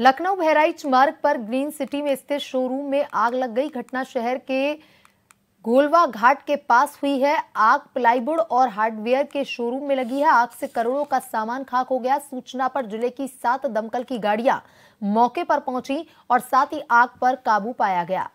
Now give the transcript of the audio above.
लखनऊ बहराइच मार्ग पर green city में स्थित शोरूम में आग लग गई घटना शहर के गोलवा घाट के पास हुई है आग प्लाईवुड और हार्डवेयर के शोरूम में लगी है आग से करोड़ों का सामान खाक हो गया सूचना पर जिले की सात दमकल की गाड़ियां मौके पर पहुंची और साथ ही आग पर काबू पाया गया